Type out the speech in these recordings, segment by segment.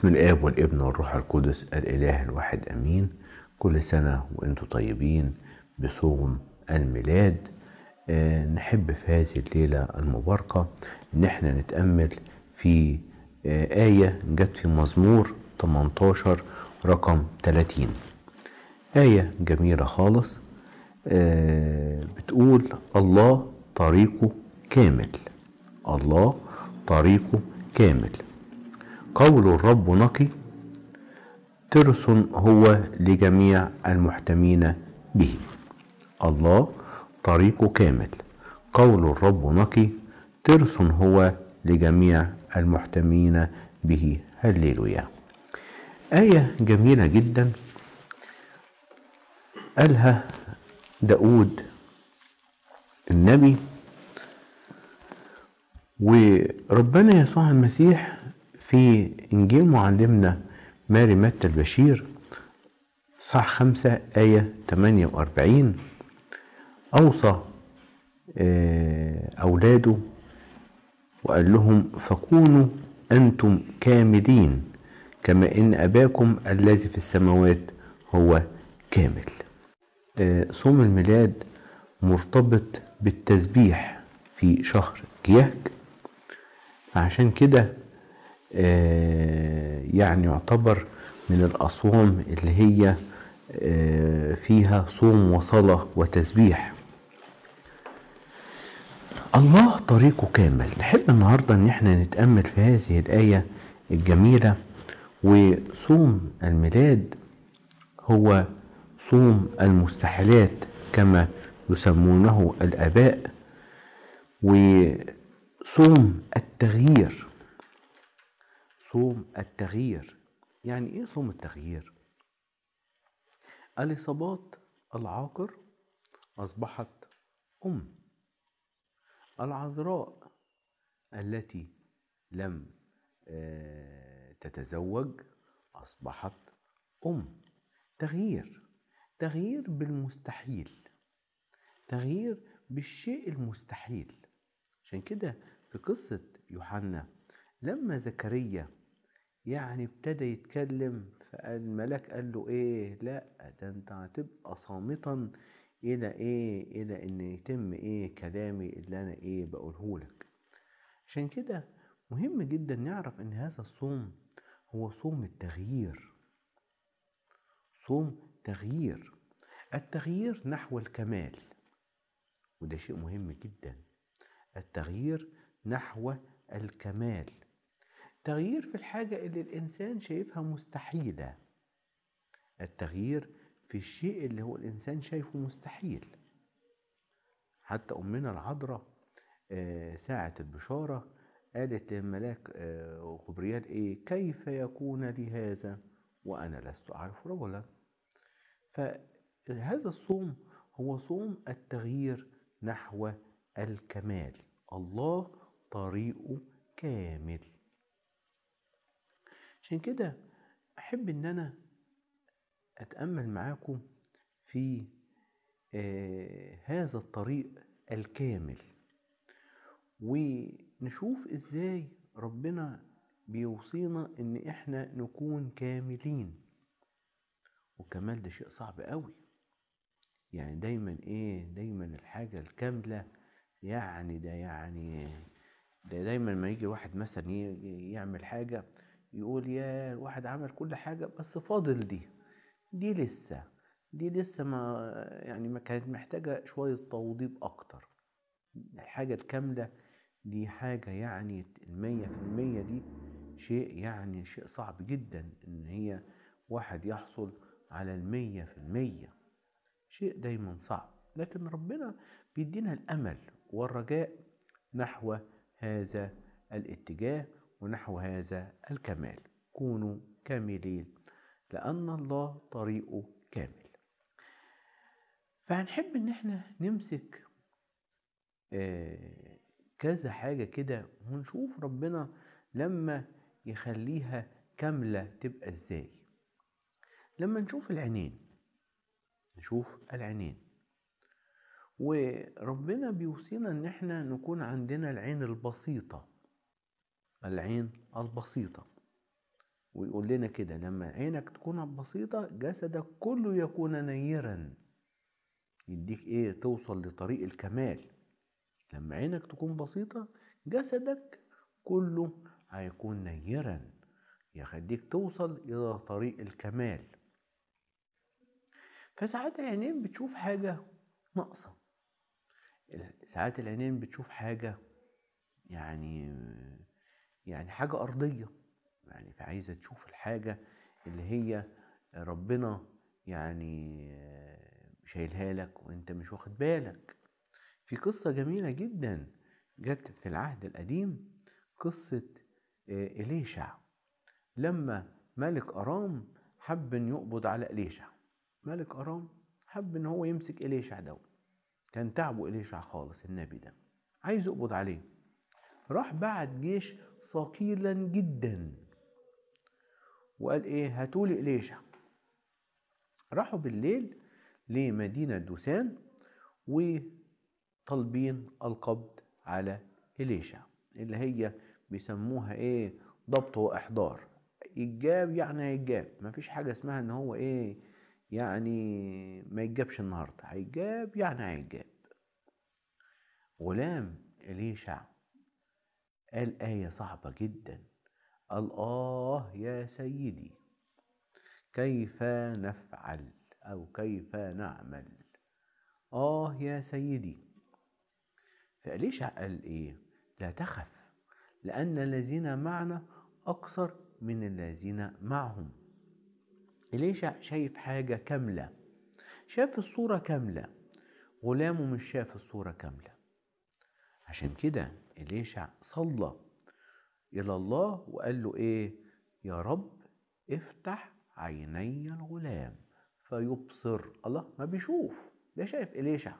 بسم الاب والابن والروح القدس الاله الواحد امين كل سنه وانتم طيبين بصوم الميلاد أه نحب في هذه الليله المباركه ان احنا نتامل في أه ايه جت في مزمور 18 رقم 30 ايه جميله خالص أه بتقول الله طريقه كامل الله طريقه كامل قول الرب نقي ترس هو لجميع المحتمين به الله طريقه كامل قول الرب نقي ترس هو لجميع المحتمين به هللويا آية جميلة جدا قالها داود النبي وربنا يسوع المسيح في إنجيل معلمنا ماري متى البشير صح خمسة آية تمانية وأربعين أوصى آه، أولاده وقال لهم فكونوا أنتم كاملين كما إن أباكم الذي في السماوات هو كامل آه، صوم الميلاد مرتبط بالتسبيح في شهر كيهك عشان كده آه، يعني يعتبر من الأصوام اللي هي آه، فيها صوم وصلاة وتسبيح الله طريقه كامل نحب النهاردة ان احنا نتأمل في هذه الآية الجميلة وصوم الميلاد هو صوم المستحيلات كما يسمونه الآباء وصوم التغيير صوم التغيير يعني ايه صوم التغيير الاصابات العاقر اصبحت ام العذراء التي لم آه، تتزوج اصبحت ام تغيير تغيير بالمستحيل تغيير بالشيء المستحيل عشان كده في قصه يوحنا لما زكريا يعني ابتدى يتكلم فالملاك قال له ايه لا ده انت هتبقى صامتا الى ايه الى ان يتم ايه كلامي اللي انا ايه بقولهولك عشان كده مهم جدا نعرف ان هذا الصوم هو صوم التغيير صوم تغيير التغيير نحو الكمال وده شيء مهم جدا التغيير نحو الكمال تغيير في الحاجة اللي الإنسان شايفها مستحيلة التغيير في الشيء اللي هو الإنسان شايفه مستحيل حتى أمنا العذراء آه، ساعة البشارة قالت للملاك آه، غبريال إيه كيف يكون لي هذا وأنا لست أعرف رجلا فهذا الصوم هو صوم التغيير نحو الكمال الله طريقه كامل عشان كده احب ان انا اتامل معاكم في آه، هذا الطريق الكامل ونشوف ازاي ربنا بيوصينا ان احنا نكون كاملين والكمال ده شيء صعب قوي يعني دايما ايه دايما الحاجة الكاملة يعني ده يعني ده دايما ما يجي واحد مثلا يعمل حاجة يقول يا الواحد عمل كل حاجة بس فاضل دي دي لسه دي لسه ما يعني ما كانت محتاجة شوية توضيب أكتر الحاجة الكاملة دي حاجة يعني المية في المية دي شيء يعني شيء صعب جدا إن هي واحد يحصل على المية في المية شيء دايما صعب لكن ربنا بيدينا الأمل والرجاء نحو هذا الاتجاه ونحو هذا الكمال كونوا كاملين لأن الله طريقه كامل فهنحب إن احنا نمسك آه، كذا حاجة كده ونشوف ربنا لما يخليها كاملة تبقى ازاي لما نشوف العينين نشوف العينين وربنا بيوصينا ان احنا نكون عندنا العين البسيطة العين البسيطة ويقول لنا كده لما عينك تكون بسيطة جسدك كله يكون نيرا يديك ايه توصل لطريق الكمال لما عينك تكون بسيطة جسدك كله هيكون نيرا يخليك توصل الى طريق الكمال فساعات العينين بتشوف حاجة ناقصة ساعات العينين بتشوف حاجة يعني يعني حاجة أرضية يعني عايزة تشوف الحاجة اللي هي ربنا يعني شايلها لك وانت مش واخد بالك في قصة جميلة جدا جت في العهد القديم قصة آه، إليشع لما ملك أرام حب إن يقبض على إليشع ملك أرام حب إن هو يمسك إليشع ده كان تعبه إليشع خالص النبي ده عايز يقبض عليه راح بعت جيش ثقيلا جدا وقال ايه هاتولي إليشا راحوا بالليل لمدينة دوسان وطالبين القبض على إليشا اللي هي بيسموها ايه ضبط واحضار يتجاب يعني ما مفيش حاجة اسمها ان هو ايه يعني ما يجابش النهاردة هيجاب يعني هيجاب غلام إليشع قال آية صعبة جدا الله آه يا سيدي كيف نفعل أو كيف نعمل آه يا سيدي فإليشع قال إيه لا تخف لأن الذين معنا أكثر من الذين معهم إليشع شايف حاجة كاملة شاف الصورة كاملة غلامه مش شاف الصورة كاملة عشان كده إليشع صلى إلى الله وقال له إيه يا رب افتح عيني الغلام فيبصر الله ما بيشوف ده شايف إليشع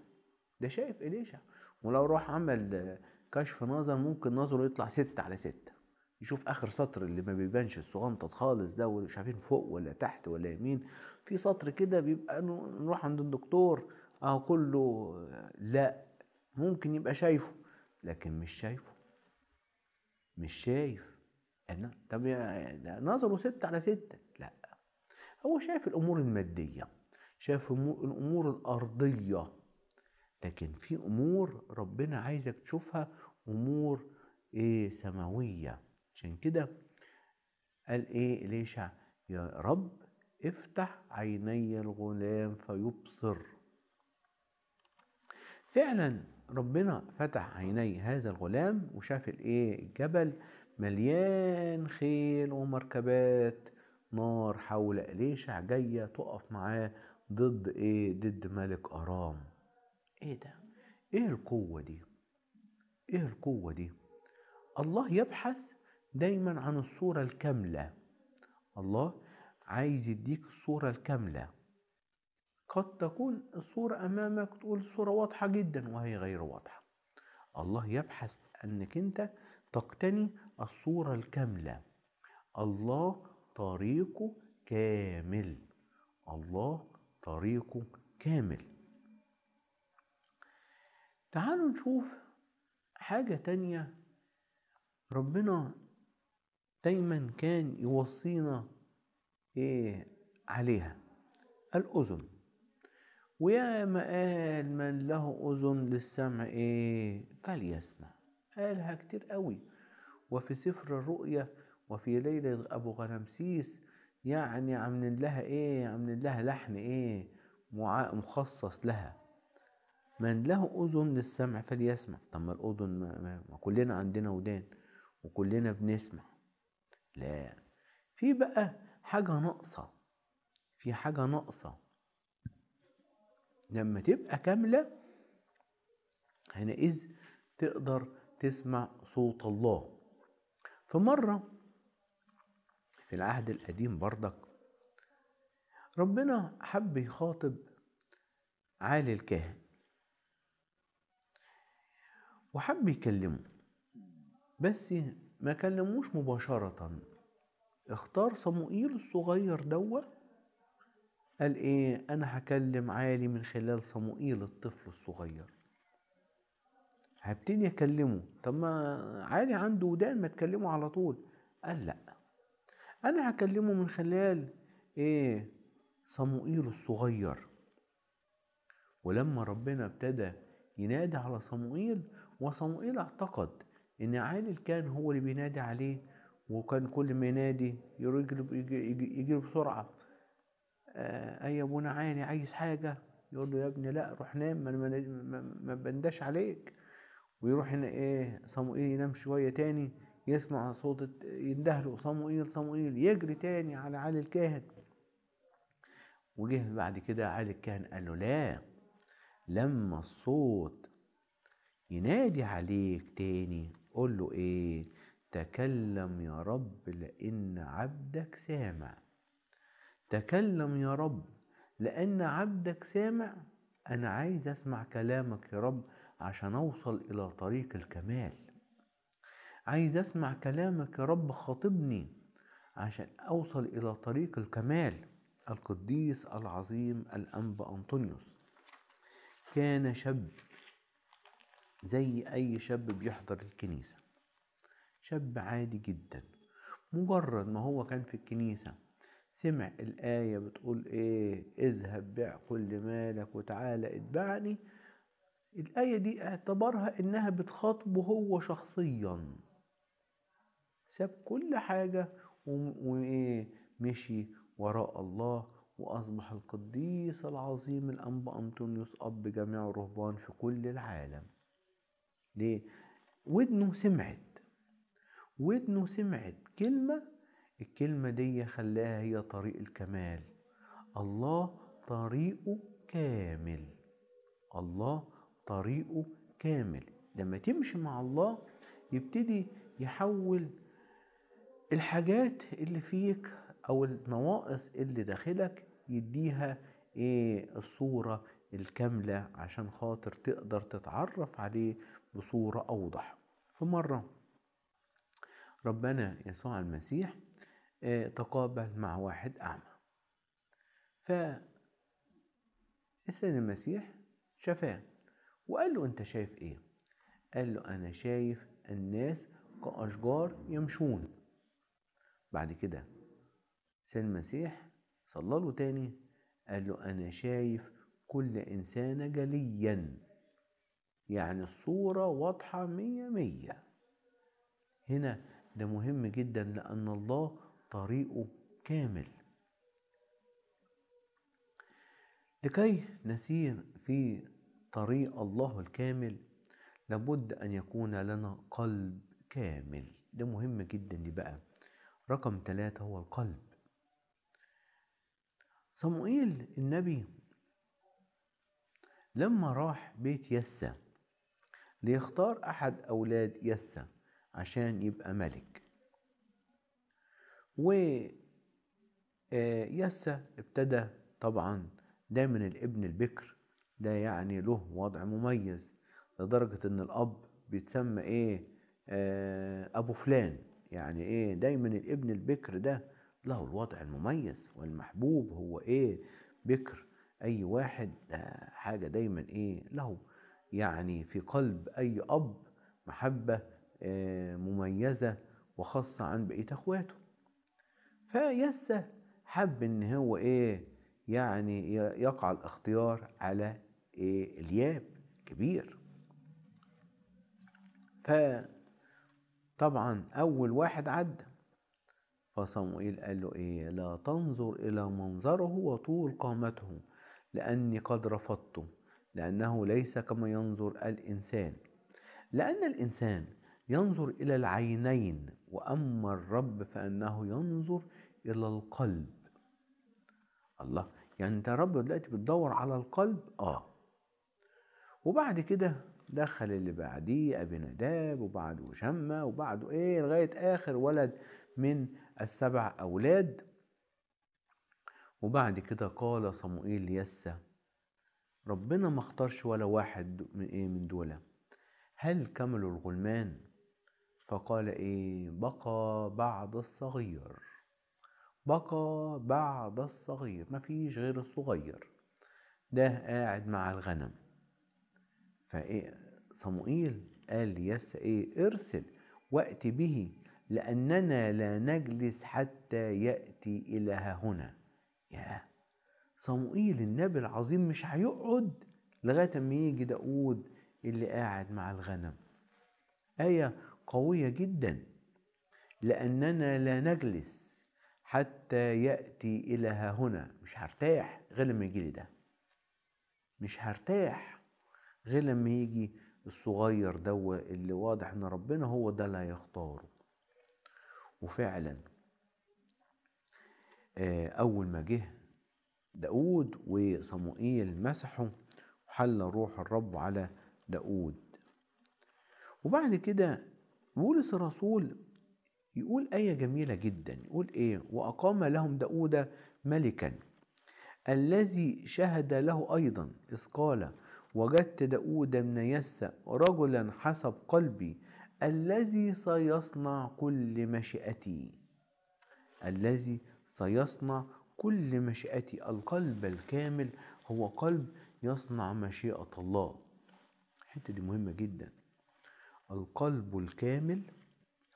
ده شايف إليشع ولو راح عمل كشف نظر ممكن نظره يطلع ستة على ستة يشوف آخر سطر اللي ما بيبانش الصغنطط خالص ده ومش عارفين فوق ولا تحت ولا يمين في سطر كده بيبقى نروح عند الدكتور أهو كله آه، لا ممكن يبقى شايفه لكن مش شايفه مش شايف أنا طب نظره ستة على ستة لا هو شايف الأمور المادية شايف الأمور الأرضية لكن في أمور ربنا عايزك تشوفها أمور إيه سماوية عشان كده قال إيه ليش يا رب افتح عيني الغلام فيبصر فعلا ربنا فتح عيني هذا الغلام وشاف الايه الجبل مليان خيل ومركبات نار حول إليشع جاية تقف معاه ضد ايه ضد ملك أرام ايه ده ايه القوة دي ايه القوة دي الله يبحث دايما عن الصورة الكاملة الله عايز يديك الصورة الكاملة قد تكون الصورة أمامك تقول الصورة واضحة جدا وهي غير واضحة الله يبحث أنك أنت تقتني الصورة الكاملة الله طريقه كامل الله طريقه كامل تعالوا نشوف حاجة تانية ربنا دايما كان يوصينا ايه عليها الأذن ويا قال من له أذن للسمع إيه فليسمع قالها كتير قوي وفي سفر الرؤيا وفي ليلة أبو غرمسيس يعني عاملين لها إيه عاملين لها لحن إيه مخصص لها من له أذن للسمع فليسمع طب ما الأذن ما, ما, ما كلنا عندنا ودان وكلنا بنسمع لا في بقى حاجة ناقصة في حاجة ناقصة لما تبقى كاملة هنائذ تقدر تسمع صوت الله في مرة في العهد القديم بردك ربنا حب يخاطب عالي الكاهن وحب يكلمه بس ما كلموش مباشرة اختار صموئيل الصغير دوت قال ايه انا هكلم عالي من خلال صموئيل الطفل الصغير هبتدي اكلمه طب ما عالي عنده ودان ما تكلمه على طول قال لا انا هكلمه من خلال ايه صموئيل الصغير ولما ربنا ابتدى ينادي على صموئيل وصموئيل اعتقد ان عالي كان هو اللي بينادي عليه وكان كل ما ينادي يجري بسرعه آه، اي ابونا عيني عايز حاجه يقول له يا ابني لا روح نام ما بنداش عليك ويروح هنا ايه صموئيل ينام شويه تاني يسمع صوت يندهله صموئيل صموئيل يجري تاني على علي الكاهن وجه بعد كده علي الكاهن قال له لا لما الصوت ينادي عليك تاني قول له ايه تكلم يا رب لان عبدك سامع تكلم يا رب لأن عبدك سامع أنا عايز أسمع كلامك يا رب عشان أوصل إلى طريق الكمال عايز أسمع كلامك يا رب خاطبني عشان أوصل إلى طريق الكمال القديس العظيم الأنبا أنطونيوس كان شاب زي أي شاب بيحضر الكنيسة شاب عادي جدا مجرد ما هو كان في الكنيسة سمع الآية بتقول إيه اذهب بيع كل مالك وتعالى اتبعني الآية دي اعتبرها إنها بتخاطبه هو شخصيا ساب كل حاجة ومشي إيه، وراء الله وأصبح القديس العظيم الأنبا أنطونيوس أب جميع الرهبان في كل العالم ليه؟ ودنه سمعت ودنه سمعت كلمة الكلمة دي خلاها هي طريق الكمال الله طريقه كامل الله طريقه كامل لما تمشي مع الله يبتدي يحول الحاجات اللي فيك او النواقص اللي داخلك يديها ايه الصورة الكاملة عشان خاطر تقدر تتعرف عليه بصورة اوضح في مرة ربنا يسوع المسيح تقابل مع واحد أعمى ف السيد المسيح شفاه وقال له أنت شايف إيه؟ قال له أنا شايف الناس كأشجار يمشون بعد كده سيد المسيح صلى له تاني قال له أنا شايف كل إنسان جليا يعني الصورة واضحة مية مية هنا ده مهم جدا لأن الله طريقه كامل لكي نسير في طريق الله الكامل لابد أن يكون لنا قلب كامل ده مهم جدا دي بقى رقم ثلاثة هو القلب صموئيل النبي لما راح بيت يسا ليختار أحد أولاد يسا عشان يبقى ملك و آه، يسا ابتدى طبعا دايما الابن البكر ده يعني له وضع مميز لدرجة ان الاب بيتسمى ايه آه ابو فلان يعني ايه دايما الابن البكر ده له الوضع المميز والمحبوب هو ايه بكر اي واحد حاجة دايما ايه له يعني في قلب اي اب محبة آه مميزة وخاصة عن بقية اخواته فيسه حب ان هو ايه يعني يقع الاختيار على ايه الياب كبير فطبعا اول واحد عدى فصموئيل قال له ايه لا تنظر الى منظره وطول قامته لاني قد رفضته لانه ليس كما ينظر الانسان لان الانسان ينظر الى العينين واما الرب فانه ينظر إلى القلب الله يعني أنت يا رب دلوقتي بتدور على القلب آه وبعد كده دخل اللي بعديه أبي نداب وبعده شمة وبعده إيه لغاية آخر ولد من السبع أولاد وبعد كده قال صموئيل يسا ربنا ما اختارش ولا واحد من إيه من دول هل كملوا الغلمان فقال إيه بقى بعض الصغير بقى بعد الصغير مفيش غير الصغير ده قاعد مع الغنم فإيه صموئيل قال يس إيه ارسل وقت به لأننا لا نجلس حتى يأتي إلى هنا يا صموئيل النبي العظيم مش هيقعد لغاية ما يجي داود اللي قاعد مع الغنم آية قوية جدا لأننا لا نجلس حتى يأتي إلى ها هنا مش هرتاح غير لما يجي لي ده مش هرتاح غير لما يجي الصغير دو اللي واضح ان ربنا هو ده اللي هيختاره وفعلا آه، اول ما جه داود وصموئيل مسحه وحل روح الرب على داود وبعد كده بولس الرسول يقول آية جميلة جدا يقول إيه وأقام لهم داود ملكا الذي شهد له أيضا إذ قال وجدت داود بن يس رجلا حسب قلبي الذي سيصنع كل مشيئتي الذي سيصنع كل مشيئتي القلب الكامل هو قلب يصنع مشيئة الله الحتة دي مهمة جدا القلب الكامل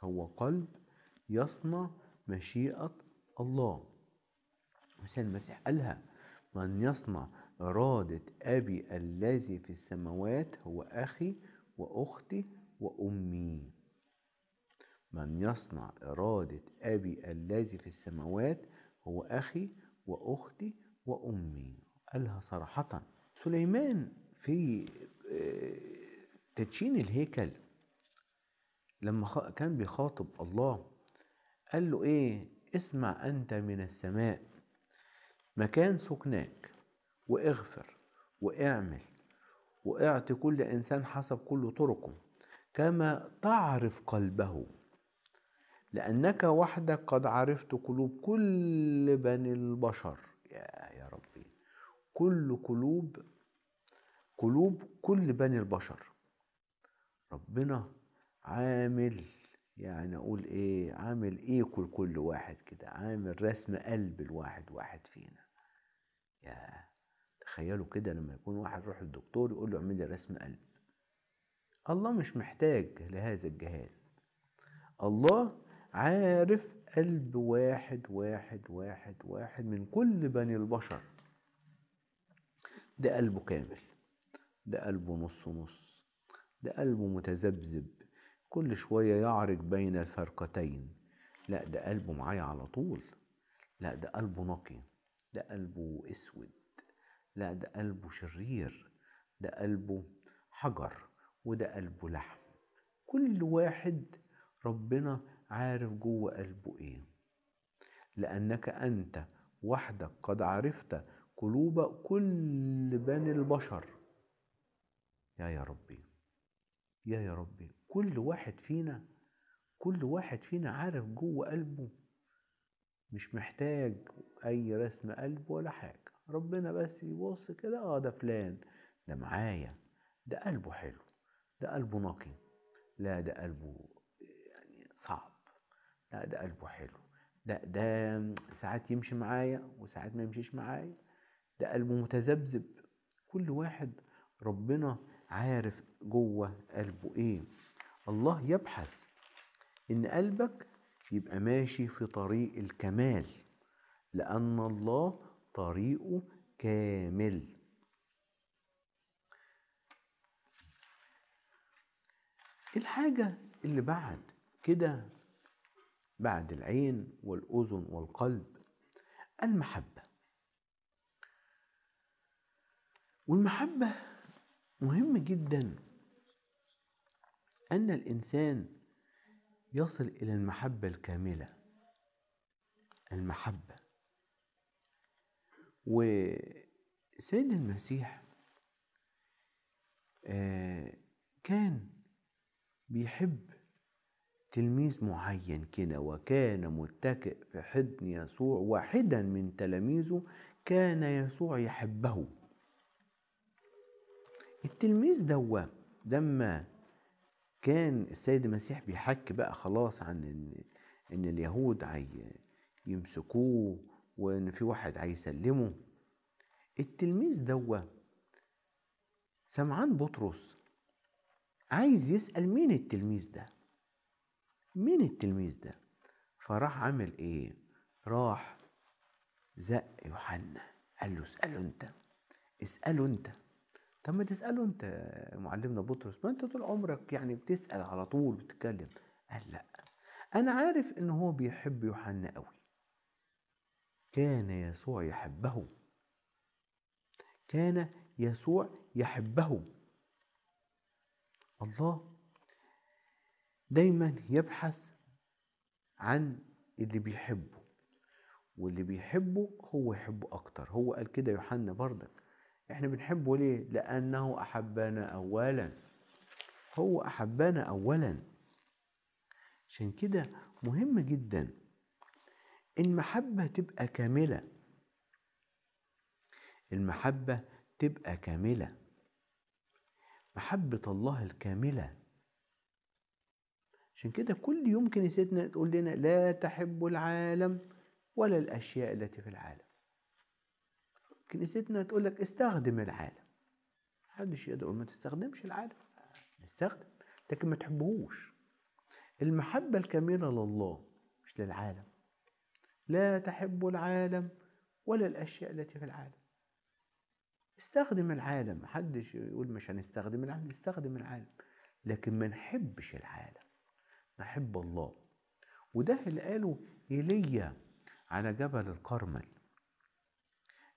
هو قلب يصنع مشيئة الله مثل المسيح قالها من يصنع إرادة أبي الذي في السماوات هو أخي وأختي وأمي من يصنع إرادة أبي الذي في السماوات هو أخي وأختي وأمي قالها صراحة سليمان في آه، تدشين الهيكل لما كان بيخاطب الله قال له ايه اسمع انت من السماء مكان سكناك واغفر واعمل واعطي كل انسان حسب كل طرقه كما تعرف قلبه لأنك وحدك قد عرفت قلوب كل بني البشر يا يا ربي كل قلوب قلوب كل بني البشر ربنا عامل يعني اقول ايه عامل ايكو لكل واحد كده عامل رسم قلب الواحد واحد فينا يا تخيلوا كده لما يكون واحد يروح للدكتور يقول له اعمل لي رسم قلب الله مش محتاج لهذا الجهاز الله عارف قلب واحد واحد واحد واحد من كل بني البشر ده قلبه كامل ده قلبه نص نص ده قلبه متذبذب كل شوية يعرج بين الفرقتين لا ده قلبه معايا على طول لا ده قلبه نقي ده قلبه اسود لا ده قلبه شرير ده قلبه حجر وده قلبه لحم كل واحد ربنا عارف جوه قلبه ايه لانك انت وحدك قد عرفت قلوب كل بني البشر يا يا ربي يا يا ربي كل واحد فينا كل واحد فينا عارف جوه قلبه مش محتاج اي رسم قلب ولا حاجه ربنا بس يبص كده اه ده فلان ده معايا ده قلبه حلو ده قلبه نقي لا ده قلبه يعني صعب لا ده قلبه حلو لا ده ساعات يمشي معايا وساعات ما يمشيش معايا ده قلبه متذبذب كل واحد ربنا عارف جوه قلبه ايه الله يبحث إن قلبك يبقى ماشي في طريق الكمال لأن الله طريقه كامل الحاجة اللي بعد كده بعد العين والأذن والقلب المحبة والمحبة مهم جدا أن الإنسان يصل إلى المحبة الكاملة المحبة وسيد المسيح آه، كان بيحب تلميذ معين كده وكان متكئ في حضن يسوع واحدا من تلاميذه كان يسوع يحبه التلميذ دوا لما كان السيد المسيح بيحكي بقى خلاص عن ان ان اليهود عاي يمسكوه وان في واحد هيسلمه التلميذ دوا سمعان بطرس عايز يسأل مين التلميذ ده مين التلميذ ده فراح عمل ايه راح زق يوحنا قال له اسأله انت اسأله انت طب ما تسأله أنت معلمنا بطرس ما أنت طول عمرك يعني بتسأل على طول بتتكلم قال لأ أنا عارف إن هو بيحب يوحنا قوي كان يسوع يحبه كان يسوع يحبه الله دايما يبحث عن اللي بيحبه واللي بيحبه هو يحبه اكتر هو قال كده يوحنا بردك احنا بنحبه ليه لانه احبنا اولا هو احبنا اولا عشان كده مهم جدا المحبة تبقى كاملة المحبة تبقى كاملة محبة الله الكاملة عشان كده كل يوم سيدنا تقول لنا لا تحب العالم ولا الأشياء التي في العالم كنيستنا تقول لك استخدم العالم حدش يقدر يقول ما تستخدمش العالم نستخدم لكن ما تحبهوش المحبة الكاملة لله مش للعالم لا تحب العالم ولا الأشياء التي في العالم استخدم العالم حدش يقول مش هنستخدم العالم نستخدم العالم لكن ما نحبش العالم نحب الله وده اللي قاله ايليا على جبل الكرمل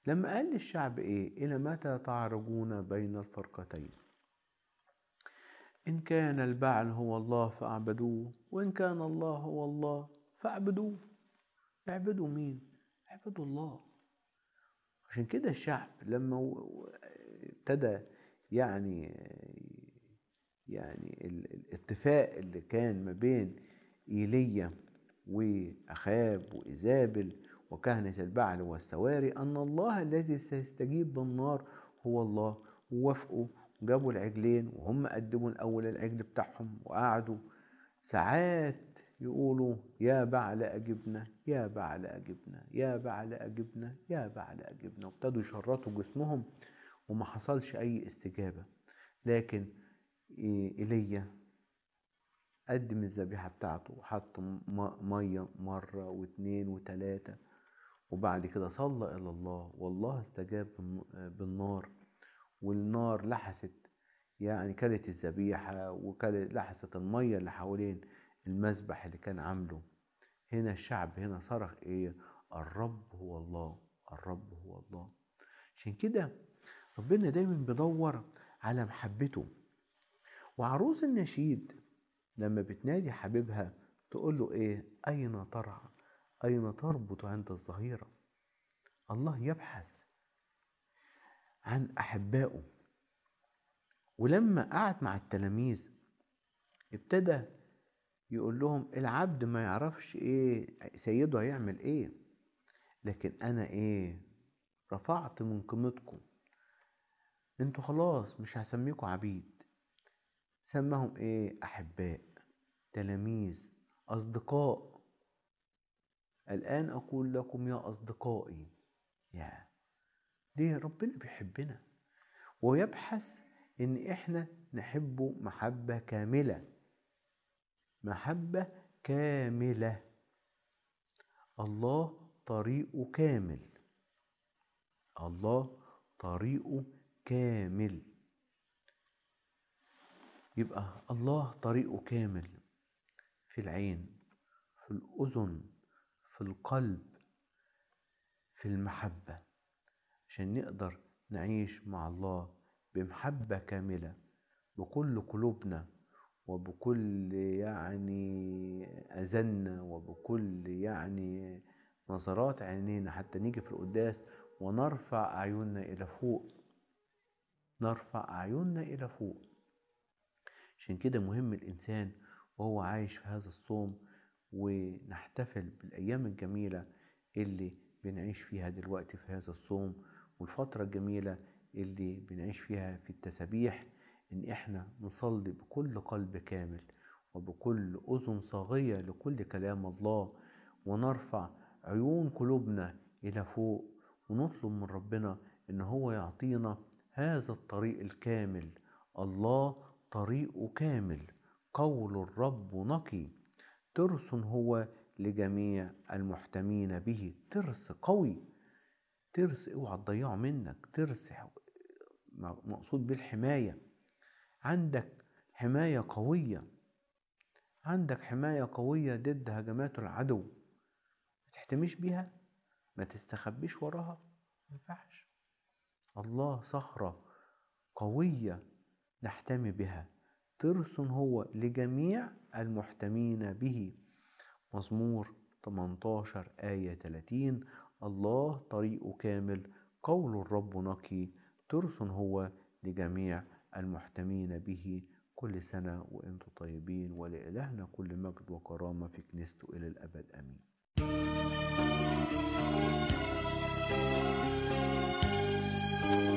لما قال للشعب إيه إلى متى تعرجون بين الفرقتين إن كان البعل هو الله فأعبدوه وإن كان الله هو الله فأعبدوه اعبدوا مين اعبدوا الله عشان كده الشعب لما ابتدى يعني يعني الاتفاق اللي كان ما بين ايليا واخاب وايزابل وكهنة البعل والسواري أن الله الذي سيستجيب بالنار هو الله ووافقوا وجابوا العجلين وهم قدموا الأول العجل بتاعهم وقعدوا ساعات يقولوا يا بعل أجبنا يا بعل أجبنا يا بعل أجبنا يا بعل أجبنا وابتدوا يشرطوا جسمهم وما حصلش أي استجابة لكن إيليا قدم الذبيحة بتاعته وحط مية مرة واتنين وتلاتة وبعد كده صلى إلى الله والله استجاب بالنار والنار لحست يعني كلت الذبيحة وكلت لحست المية اللي حوالين المذبح اللي كان عامله هنا الشعب هنا صرخ ايه الرب هو الله الرب هو الله عشان كده ربنا دايما بيدور على محبته وعروس النشيد لما بتنادي حبيبها تقول له ايه اين ترعى أين تربط عند الظهيرة الله يبحث عن أحبائه ولما قعد مع التلاميذ ابتدى يقول لهم العبد ما يعرفش ايه سيده هيعمل ايه لكن انا ايه رفعت من قيمتكم انتوا خلاص مش هسميكوا عبيد سماهم ايه احباء تلاميذ اصدقاء الآن أقول لكم يا أصدقائي يا ليه ربنا بيحبنا ويبحث إن إحنا نحبه محبة كاملة محبة كاملة الله طريقه كامل الله طريقه كامل يبقى الله طريقه كامل في العين في الأذن في القلب في المحبة عشان نقدر نعيش مع الله بمحبة كاملة بكل قلوبنا وبكل يعني أذنا وبكل يعني نظرات عينينا حتى نيجي في القداس ونرفع أعيننا إلى فوق نرفع أعيننا إلى فوق عشان كده مهم الإنسان وهو عايش في هذا الصوم ونحتفل بالأيام الجميلة اللي بنعيش فيها دلوقتي في هذا الصوم والفترة الجميلة اللي بنعيش فيها في التسابيح إن إحنا نصلي بكل قلب كامل وبكل أذن صاغية لكل كلام الله ونرفع عيون قلوبنا إلى فوق ونطلب من ربنا إن هو يعطينا هذا الطريق الكامل الله طريقه كامل قول الرب نقي ترس هو لجميع المحتمين به ترس قوي ترس اوعى تضيعه منك ترس مقصود بالحماية عندك حماية قوية عندك حماية قوية ضد هجمات العدو ما تحتميش بيها ما تستخبيش وراها ما ينفعش الله صخرة قوية نحتمي بها ترس هو لجميع المحتمين به مزمور 18 آية 30 الله طريقه كامل قول الرب نقي ترس هو لجميع المحتمين به كل سنة وانتم طيبين ولإلهنا كل مجد وكرامة في كنيسته إلى الأبد أمين thank you